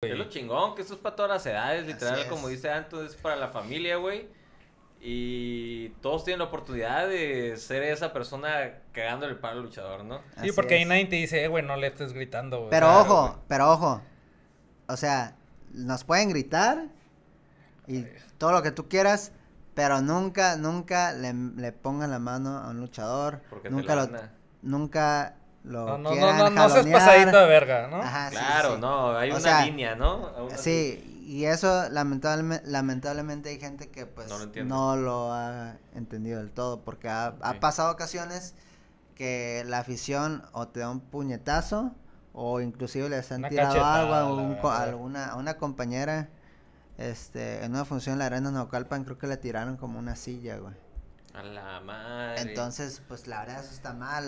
Es lo chingón, que eso es para todas las edades, literal, como dice Anto, es para la familia, güey. Y todos tienen la oportunidad de ser esa persona cagando el palo luchador, ¿no? porque ahí nadie te dice, eh, güey, no le estés gritando, güey. Pero ojo, pero ojo. O sea, nos pueden gritar y todo lo que tú quieras, pero nunca, nunca le, le pongan la mano a un luchador. Porque nunca lo, nunca lo no, no, no, no, no seas pasadito de verga, ¿no? Ajá, claro, sí, no, hay una línea, ¿no? sí, y eso lamentablemente hay gente que pues no lo, ha entendido del todo, porque ha, pasado ocasiones que la afición o te da un puñetazo o inclusive les han tirado agua a, alguna, una compañera este, en una función en la arena Naucalpan creo que le tiraron como una silla, güey. A la madre. Entonces, pues la verdad eso está mal.